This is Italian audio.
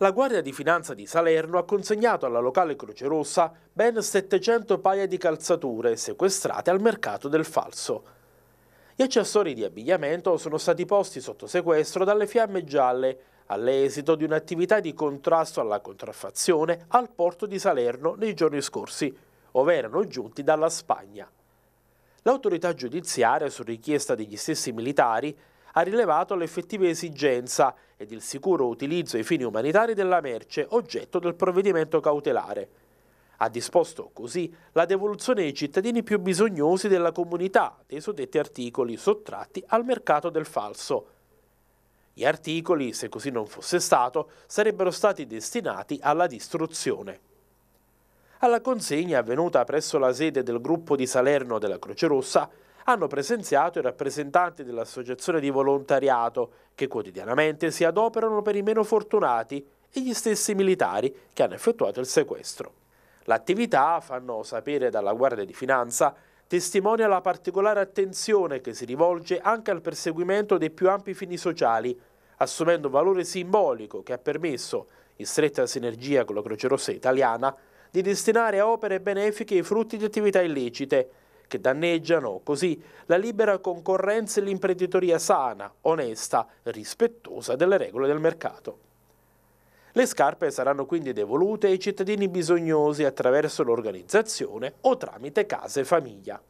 La Guardia di Finanza di Salerno ha consegnato alla locale Croce Rossa ben 700 paia di calzature sequestrate al mercato del falso. Gli accessori di abbigliamento sono stati posti sotto sequestro dalle fiamme gialle all'esito di un'attività di contrasto alla contraffazione al porto di Salerno nei giorni scorsi, ove erano giunti dalla Spagna. L'autorità giudiziaria, su richiesta degli stessi militari, ha rilevato l'effettiva esigenza ed il sicuro utilizzo ai fini umanitari della merce oggetto del provvedimento cautelare. Ha disposto così la devoluzione ai cittadini più bisognosi della comunità dei suddetti articoli sottratti al mercato del falso. Gli articoli, se così non fosse stato, sarebbero stati destinati alla distruzione. Alla consegna avvenuta presso la sede del gruppo di Salerno della Croce Rossa hanno presenziato i rappresentanti dell'associazione di volontariato che quotidianamente si adoperano per i meno fortunati e gli stessi militari che hanno effettuato il sequestro. L'attività, fanno sapere dalla Guardia di Finanza, testimonia la particolare attenzione che si rivolge anche al perseguimento dei più ampi fini sociali, assumendo un valore simbolico che ha permesso, in stretta sinergia con la Croce Rossa italiana, di destinare a opere benefiche i frutti di attività illecite che danneggiano così la libera concorrenza e l'imprenditoria sana, onesta, rispettosa delle regole del mercato. Le scarpe saranno quindi devolute ai cittadini bisognosi attraverso l'organizzazione o tramite case famiglia.